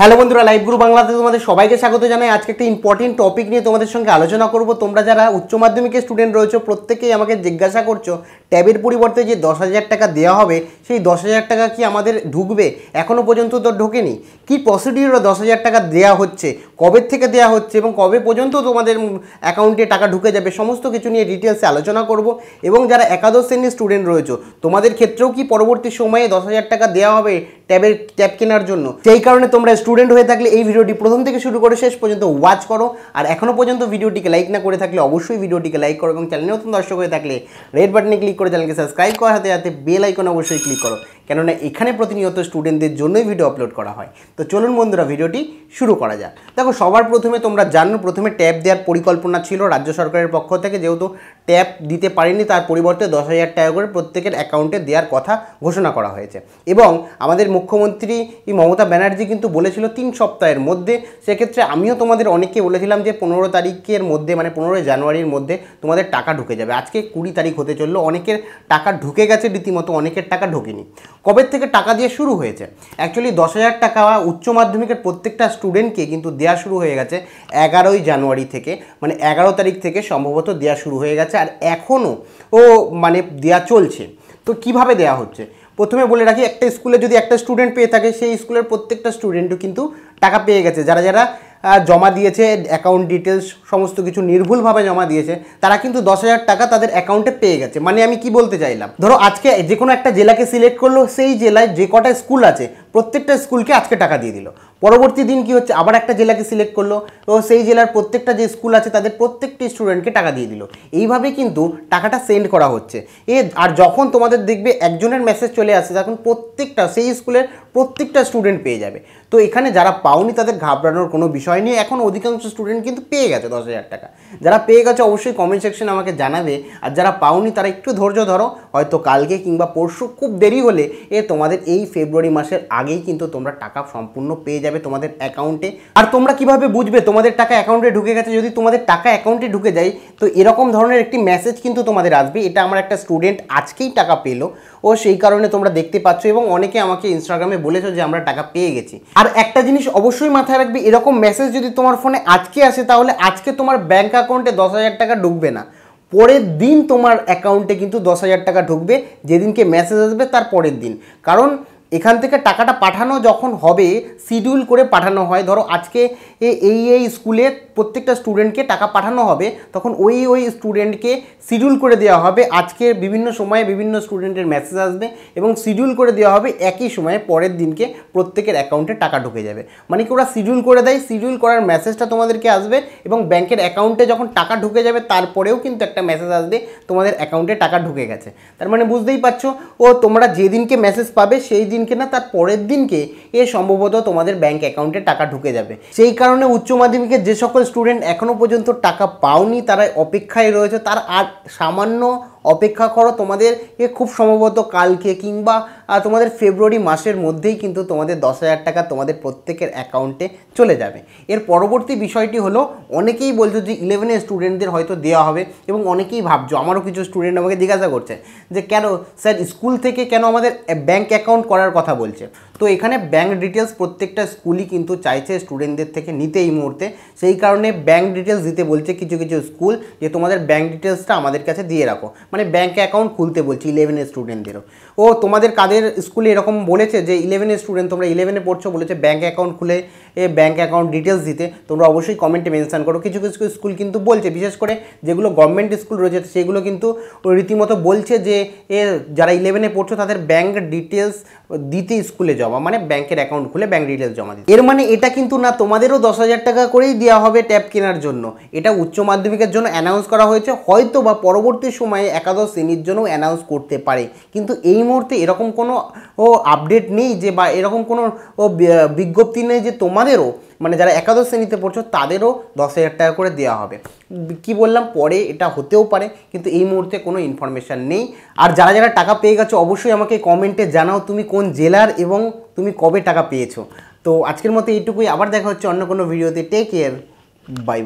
hello বন্ধুরা live group বাংলাতে তোমাদের সবাইকে স্বাগত জানাই আজকে একটা ইম্পর্টেন্ট টপিক নিয়ে তোমাদের সঙ্গে আলোচনা করব তোমরা যারা উচ্চ মাধ্যমিকের স্টুডেন্ট রয়েছো প্রত্যেকেই আমাকে জিজ্ঞাসা করছো ট্যাবের পরিবর্তে যে দশ হাজার টাকা দেওয়া হবে সেই দশ হাজার টাকা কি আমাদের ঢুকবে এখনও পর্যন্ত তো ঢোকেনি কি প্রসিডিউর দশ হাজার টাকা দেওয়া হচ্ছে কবে থেকে দেওয়া হচ্ছে এবং কবে পর্যন্ত তোমাদের অ্যাকাউন্টে টাকা ঢুকে যাবে সমস্ত কিছু নিয়ে ডিটেলসে আলোচনা করব এবং যারা একাদশ শ্রেণীর স্টুডেন্ট রয়েছো তোমাদের ক্ষেত্রেও কি পরবর্তী সময়ে দশ হাজার টাকা দেওয়া হবে ট্যাবের ট্যাব কেনার জন্য সেই কারণে তোমরা স্টুডেন্ট হয়ে থাকলে এই ভিডিওটি প্রথম থেকে শুরু করে শেষ পর্যন্ত ওয়াচ করো আর এখনও পর্যন্ত ভিডিওটিকে লাইক না করে থাকলে অবশ্যই ভিডিওটিকে লাইক করো এবং চ্যানেল নতুন দর্শক হয়ে থাকলে রেড বাটনে ক্লিক করে চ্যানেলকে সাবস্ক্রাইব করা হাতে হাতে বেল আইকন অবশ্যই ক্লিক করো কেননা এখানে প্রতিনিয়ত স্টুডেন্টদের জন্যই ভিডিও আপলোড করা হয় তো চলুন বন্ধুরা ভিডিওটি শুরু করা যাক দেখো সবার প্রথমে তোমরা জানো প্রথমে ট্যাব দেওয়ার পরিকল্পনা ছিল রাজ্য সরকারের পক্ষ থেকে যেহেতু ট্যাব দিতে পারেনি তার পরিবর্তে দশ হাজার টাকা করে প্রত্যেকের অ্যাকাউন্টে দেওয়ার কথা ঘোষণা করা হয়েছে এবং আমাদের মুখ্যমন্ত্রী মমতা ব্যানার্জি কিন্তু বলেছিল তিন সপ্তাহের মধ্যে সেক্ষেত্রে আমিও তোমাদের অনেককে বলেছিলাম যে পনেরো তারিখের মধ্যে মানে পনেরোই জানুয়ারির মধ্যে তোমাদের টাকা ঢুকে যাবে আজকে কুড়ি তারিখ হতে চললো অনেকের টাকা ঢুকে গেছে রীতিমতো অনেকের টাকা ঢোকেনি কবে থেকে টাকা দিয়ে শুরু হয়েছে অ্যাকচুয়ালি দশ হাজার টাকা উচ্চ মাধ্যমিকের প্রত্যেকটা স্টুডেন্টকে কিন্তু দেওয়া শুরু হয়ে গেছে এগারোই জানুয়ারি থেকে মানে এগারো তারিখ থেকে সম্ভবত দেওয়া শুরু হয়ে গেছে আর এখনও ও মানে দেওয়া চলছে তো কিভাবে দেয়া হচ্ছে প্রথমে বলে রাখি একটা স্কুলে যদি একটা স্টুডেন্ট পেয়ে থাকে সেই স্কুলের প্রত্যেকটা স্টুডেন্টও কিন্তু টাকা পেয়ে গেছে যারা যারা জমা দিয়েছে অ্যাকাউন্ট ডিটেলস সমস্ত কিছু নির্ভুলভাবে জমা দিয়েছে তারা কিন্তু দশ হাজার টাকা তাদের অ্যাকাউন্টে পেয়ে গেছে মানে আমি কি বলতে চাইলাম ধরো আজকে যে কোনো একটা জেলাকে সিলেক্ট করলো সেই জেলায় যে কটা স্কুল আছে প্রত্যেকটা স্কুলকে আজকে টাকা দিয়ে দিল পরবর্তী দিন কি হচ্ছে আবার একটা জেলাকে সিলেক্ট করলো তো সেই জেলার প্রত্যেকটা যে স্কুল আছে তাদের প্রত্যেকটি স্টুডেন্টকে টাকা দিয়ে দিল এইভাবে কিন্তু টাকাটা সেন্ড করা হচ্ছে এ আর যখন তোমাদের দেখবে একজনের মেসেজ চলে আসে তখন প্রত্যেকটা সেই স্কুলের প্রত্যেকটা স্টুডেন্ট পেয়ে যাবে তো এখানে যারা পাওনি তাদের ঘাবড়ানোর কোনো বিষয় নেই এখন অধিকাংশ স্টুডেন্ট কিন্তু পেয়ে গেছে দশ হাজার টাকা যারা পেয়ে গেছে অবশ্যই কমেন্ট সেকশনে আমাকে জানাবে আর যারা পাওনি তারা একটু ধৈর্য ধরো হয়তো কালকে কিংবা পরশু খুব দেরি হলে এ তোমাদের এই ফেব্রুয়ারি মাসের আগেই কিন্তু তোমরা টাকা সম্পূর্ণ পেয়ে যাবে যাবে তোমাদের অ্যাকাউন্টে আর তোমরা কিভাবে বুঝবে তোমাদের টাকা অ্যাকাউন্টে ঢুকে গেছে যদি তোমাদের টাকা অ্যাকাউন্টে ঢুকে যায় তো এরকম ধরনের একটি মেসেজ কিন্তু তোমাদের আসবে এটা আমার একটা স্টুডেন্ট আজকেই টাকা পেলো ও সেই কারণে তোমরা দেখতে পাচ্ছ এবং অনেকে আমাকে ইনস্টাগ্রামে বলেছো যে আমরা টাকা পেয়ে গেছি আর একটা জিনিস অবশ্যই মাথায় রাখবে এরকম মেসেজ যদি তোমার ফোনে আজকে আসে তাহলে আজকে তোমার ব্যাঙ্ক অ্যাকাউন্টে দশ হাজার টাকা ঢুকবে না পরের দিন তোমার অ্যাকাউন্টে কিন্তু দশ হাজার টাকা ঢুকবে যেদিনকে মেসেজ আসবে তার পরের দিন কারণ এখান থেকে টাকাটা পাঠানো যখন হবে শিডিউল করে পাঠানো হয় ধরো আজকে এই এই স্কুলে প্রত্যেকটা স্টুডেন্টকে টাকা পাঠানো হবে তখন ওই ওই স্টুডেন্টকে শিডিউল করে দেওয়া হবে আজকে বিভিন্ন সময়ে বিভিন্ন স্টুডেন্টের মেসেজ আসবে এবং শিডিউল করে দেওয়া হবে একই সময়ে পরের দিনকে প্রত্যেকের অ্যাকাউন্টে টাকা ঢুকে যাবে মানে কি ওরা শিডিউল করে দেয় শিডিউল করার মেসেজটা তোমাদেরকে আসবে এবং ব্যাংকের অ্যাকাউন্টে যখন টাকা ঢুকে যাবে তারপরেও কিন্তু একটা মেসেজ আসবে তোমাদের অ্যাকাউন্টে টাকা ঢুকে গেছে তার মানে বুঝতেই পারছো ও তোমরা যেদিনকে মেসেজ পাবে সেই দিন দিনকে না তার পরের দিনকে এ সম্ভবত তোমাদের ব্যাঙ্ক অ্যাকাউন্টে টাকা ঢুকে যাবে সেই কারণে উচ্চ মাধ্যমিকের যে সকল স্টুডেন্ট এখনও পর্যন্ত টাকা পাওনি তারা অপেক্ষায় রয়েছে তার আর সামান্য অপেক্ষা করো তোমাদের এ খুব সম্ভবত কালকে কিংবা তোমাদের ফেব্রুয়ারি মাসের মধ্যেই কিন্তু তোমাদের দশ হাজার টাকা তোমাদের প্রত্যেকের অ্যাকাউন্টে চলে যাবে এর পরবর্তী বিষয়টি হলো অনেকেই বলছো যে ইলেভেনের স্টুডেন্টদের হয়তো দেওয়া হবে এবং অনেকেই ভাবছো আমারও কিছু স্টুডেন্ট আমাকে জিজ্ঞাসা করছে যে কেন স্যার স্কুল থেকে কেন আমাদের ব্যাঙ্ক অ্যাকাউন্ট করার কথা বলছে তো এখানে ব্যাঙ্ক ডিটেলস প্রত্যেকটা স্কুলই কিন্তু চাইছে স্টুডেন্টদের থেকে নিতে এই মুহূর্তে সেই কারণে ব্যাঙ্ক ডিটেলস দিতে বলছে কিছু কিছু স্কুল যে তোমাদের ব্যাঙ্ক ডিটেলসটা আমাদের কাছে দিয়ে রাখো মানে ব্যাঙ্ক অ্যাকাউন্ট খুলতে বলছে ইলেভেনের স্টুডেন্টদেরও ও তোমাদের কাদের স্কুলে এরকম বলেছে যে ইলেভেনের স্টুডেন্ট তোমরা ইলেভেনে পড়ছো বলেছে ব্যাঙ্ক অ্যাকাউন্ট খুলে এ ব্যাঙ্ক অ্যাকাউন্ট ডিটেলস দিতে তোমরা অবশ্যই কমেন্টে মেনশান করো কিছু কিছু স্কুল কিন্তু বলছে বিশেষ করে যেগুলো গভর্নমেন্ট স্কুল রয়েছে সেগুলো কিন্তু রীতিমতো বলছে যে এ যারা ইলেভেনে পড়ছো তাদের ব্যাঙ্ক ডিটেলস দিতে স্কুলে যাও দেওয়া মানে ব্যাংকের অ্যাকাউন্ট খুলে ব্যাংক ডিটেলস জমা দিতে এর মানে এটা কিন্তু না তোমাদেরও দশ হাজার টাকা করেই দেওয়া হবে ট্যাব কেনার জন্য এটা উচ্চ মাধ্যমিকের জন্য অ্যানাউন্স করা হয়েছে হয়তো বা পরবর্তী সময়ে একাদশ শ্রেণীর জন্য অ্যানাউন্স করতে পারে কিন্তু এই মুহূর্তে এরকম কোনো ও আপডেট নেই যে বা এরকম কোনো বিজ্ঞপ্তি নেই যে তোমাদেরও মানে যারা একাদশ শ্রেণীতে পড়ছো তাদেরও দশ হাজার টাকা করে দেওয়া হবে কি বললাম পরে এটা হতেও পারে কিন্তু এই মুহূর্তে কোনো ইনফরমেশান নেই আর যারা যারা টাকা পেয়ে গেছো অবশ্যই আমাকে কমেন্টে জানাও তুমি কোন জেলার এবং তুমি কবে টাকা পেয়েছো তো আজকের মতো এইটুকুই আবার দেখা হচ্ছে অন্য কোনো ভিডিওতে টেক কেয়ার বাই